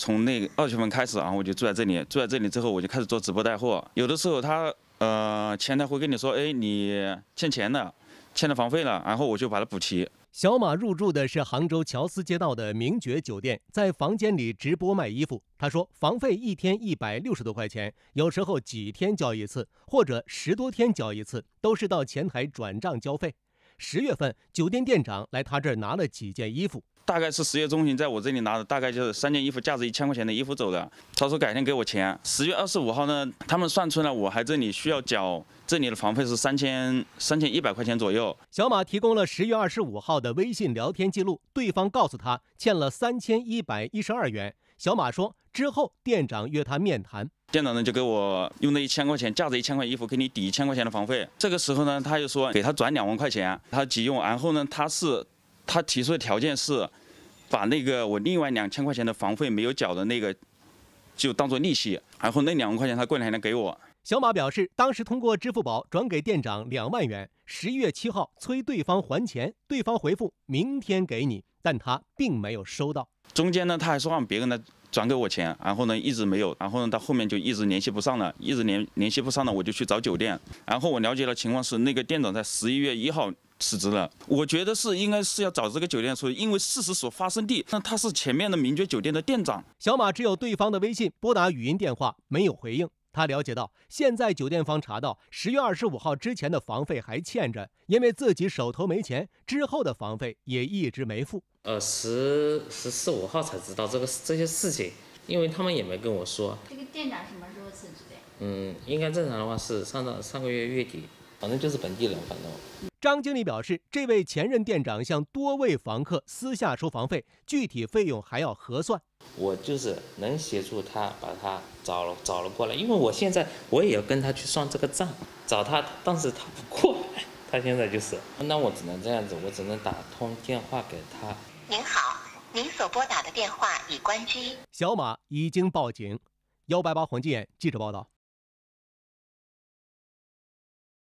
从那个二月份开始啊，我就住在这里。住在这里之后，我就开始做直播带货。有的时候他呃前台会跟你说，哎，你欠钱了，欠了房费了，然后我就把它补齐。小马入住的是杭州乔司街道的名爵酒店，在房间里直播卖衣服。他说，房费一天一百六十多块钱，有时候几天交一次，或者十多天交一次，都是到前台转账交费。十月份，酒店店长来他这儿拿了几件衣服，大概是十月中旬在我这里拿的，大概就是三件衣服，价值一千块钱的衣服走的。他说改天给我钱。十月二十五号呢，他们算出来我还这里需要缴这里的房费是三千三千一百块钱左右。小马提供了十月二十五号的微信聊天记录，对方告诉他欠了三千一百一十二元。小马说：“之后店长约他面谈，店长呢就给我用那一千块钱，价值一千块衣服给你抵一千块钱的房费。这个时候呢，他又说给他转两万块钱，他急用。然后呢，他是他提出的条件是，把那个我另外两千块钱的房费没有缴的那个，就当做利息。然后那两万块钱他过两天给我。”小马表示，当时通过支付宝转给店长两万元。十一月七号催对方还钱，对方回复明天给你，但他并没有收到。中间呢，他还是让别人呢转给我钱，然后呢一直没有，然后呢他后面就一直联系不上了，一直联联系不上了，我就去找酒店，然后我了解了情况是那个店长在十一月一号辞职了，我觉得是应该是要找这个酒店说，因为事实所发生地，那他是前面的名爵酒店的店长。小马只有对方的微信，拨打语音电话没有回应。他了解到，现在酒店方查到十月二十五号之前的房费还欠着，因为自己手头没钱，之后的房费也一直没付。呃，十十四五号才知道这个这些事情，因为他们也没跟我说。这个店长什么时候辞职的？嗯，应该正常的话是上到上个月月底。反正就是本地人，反正。张经理表示，这位前任店长向多位房客私下收房费，具体费用还要核算。我就是能协助他把他找了找了过来，因为我现在我也要跟他去算这个账，找他，但是他不过来，他现在就是，那我只能这样子，我只能打通电话给他。您好，您所拨打的电话已关机。小马已经报警。幺八八黄金眼记者报道。